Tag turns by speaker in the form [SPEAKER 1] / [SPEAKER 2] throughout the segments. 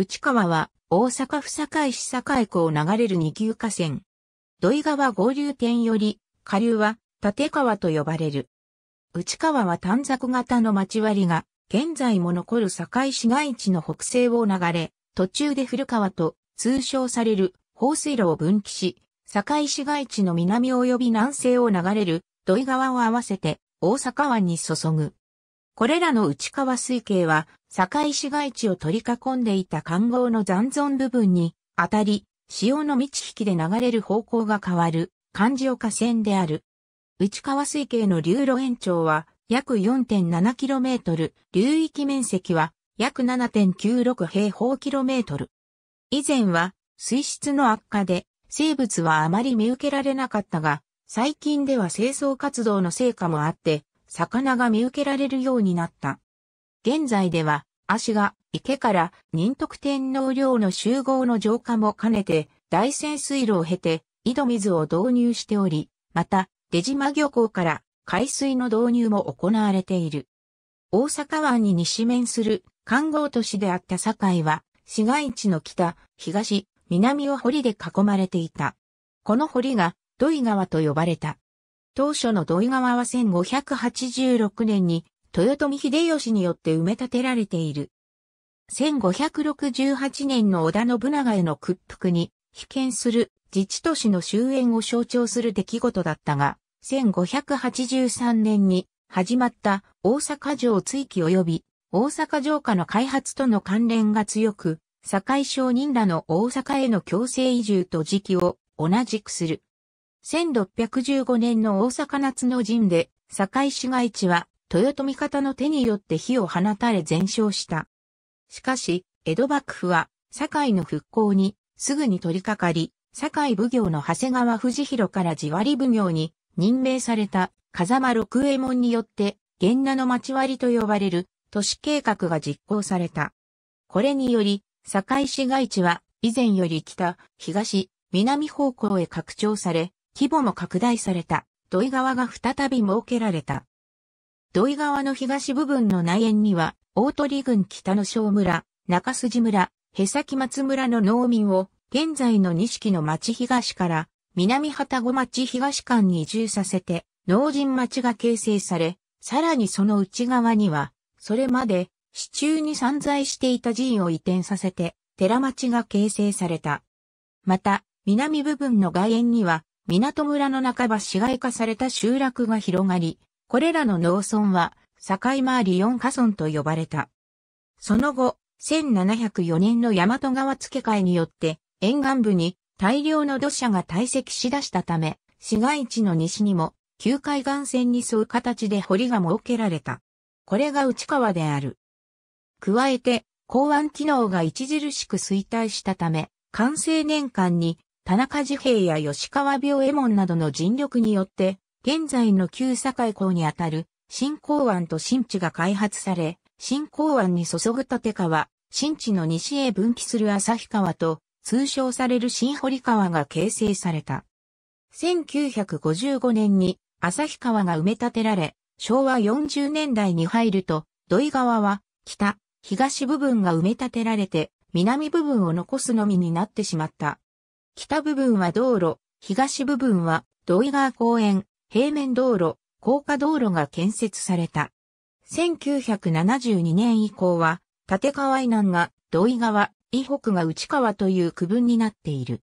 [SPEAKER 1] 内川は大阪府堺市堺区を流れる二級河川。土井川合流点より、下流は立川と呼ばれる。内川は短冊型の町割りが、現在も残る堺市街地の北西を流れ、途中で古川と通称される放水路を分岐し、堺市街地の南及び南西を流れる土井川を合わせて大阪湾に注ぐ。これらの内川水系は堺市街地を取り囲んでいた官号の残存部分に、あたり、潮の満ち引きで流れる方向が変わる、漢字岡線である。内川水系の流路延長は、約 4.7km、流域面積は、約7.96平方キロメートル。以前は、水質の悪化で、生物はあまり見受けられなかったが、最近では清掃活動の成果もあって、魚が見受けられるようになった。現在では、足が池から仁徳天皇陵の集合の浄化も兼ねて、大潜水路を経て、井戸水を導入しており、また、出島漁港から海水の導入も行われている。大阪湾に西面する観光都市であった堺は、市街地の北、東、南を堀で囲まれていた。この堀が土井川と呼ばれた。当初の土井川は1586年に豊臣秀吉によって埋め立てられている。1568年の織田信長への屈服に、被験する自治都市の終焉を象徴する出来事だったが、1583年に始まった大阪城追記及び大阪城下の開発との関連が強く、堺商人らの大阪への強制移住と時期を同じくする。1615年の大阪夏の陣で、堺市街地は豊臣方の手によって火を放たれ全焼した。しかし、江戸幕府は、堺の復興に、すぐに取り掛かり、堺奉行の長谷川藤弘から地割奉行に任命された風間六右衛門によって、源那の町割と呼ばれる都市計画が実行された。これにより、堺市街地は以前より北、東、南方向へ拡張され、規模も拡大された、土井川が再び設けられた。土井川の東部分の内縁には、大鳥郡北の小村、中筋村、へさき松村の農民を、現在の錦の町東から、南旗子町東間に移住させて、農人町が形成され、さらにその内側には、それまで、市中に散在していた寺院を移転させて、寺町が形成された。また、南部分の外縁には、港村の半ば市街化された集落が広がり、これらの農村は、境回り4河村と呼ばれた。その後、1704年の大和川付け替えによって、沿岸部に大量の土砂が堆積しだしたため、市街地の西にも、旧海岸線に沿う形で堀が設けられた。これが内川である。加えて、港湾機能が著しく衰退したため、完成年間に、田中治平や吉川病右衛門などの尽力によって、現在の旧堺港にあたる新港湾と新地が開発され、新港湾に注ぐ立川、新地の西へ分岐する旭川と通称される新堀川が形成された。1955年に旭川が埋め立てられ、昭和40年代に入ると、土井川は北、東部分が埋め立てられて、南部分を残すのみになってしまった。北部分は道路、東部分は土井川公園、平面道路、高架道路が建設された。1972年以降は、立川以南が土井川、伊北が内川という区分になっている。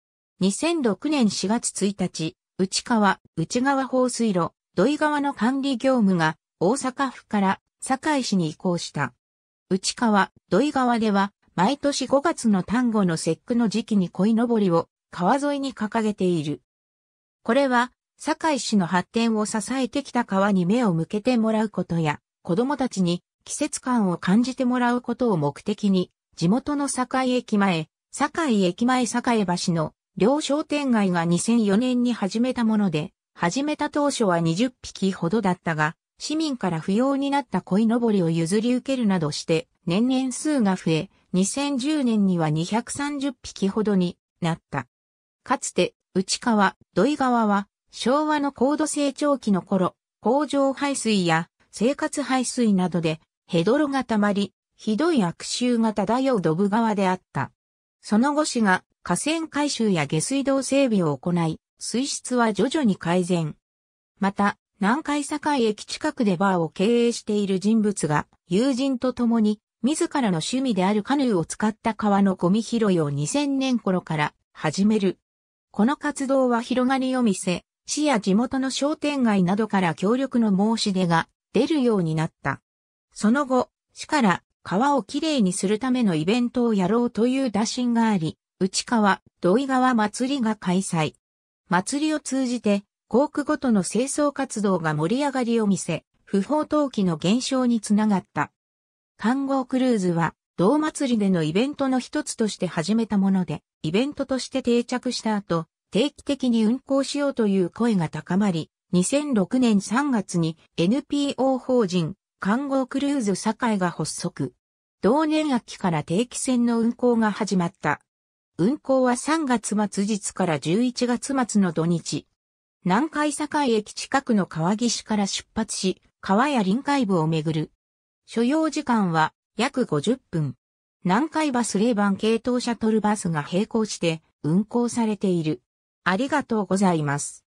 [SPEAKER 1] 2006年4月1日、内川、内川放水路、土井川の管理業務が大阪府から堺市に移行した。内川、土井川では、毎年5月の単語の節句の時期に鯉のぼりを川沿いに掲げている。これは堺市の発展を支えてきた川に目を向けてもらうことや、子供たちに季節感を感じてもらうことを目的に、地元の堺駅前、堺駅前堺橋の両商店街が2004年に始めたもので、始めた当初は20匹ほどだったが、市民から不要になった鯉のぼりを譲り受けるなどして、年々数が増え、2010年には230匹ほどになった。かつて、内川、土井川は昭和の高度成長期の頃、工場排水や生活排水などでヘドロが溜まり、ひどい悪臭が漂うドブ川であった。その後市が河川改修や下水道整備を行い、水質は徐々に改善。また、南海堺駅近くでバーを経営している人物が、友人と共に、自らの趣味であるカヌーを使った川のゴミ拾いを2000年頃から始める。この活動は広がりを見せ、市や地元の商店街などから協力の申し出が出るようになった。その後、市から川をきれいにするためのイベントをやろうという打診があり、内川、土井川祭りが開催。祭りを通じて、航空ごとの清掃活動が盛り上がりを見せ、不法投棄の減少につながった。観光クルーズは、同祭りでのイベントの一つとして始めたもので、イベントとして定着した後、定期的に運行しようという声が高まり、2006年3月に NPO 法人看護クルーズ堺が発足。同年秋から定期船の運行が始まった。運行は3月末日から11月末の土日。南海堺駅近くの川岸から出発し、川や臨海部を巡る。所要時間は約50分。南海バス0番系統シャトルバスが並行して運行されている。ありがとうございます。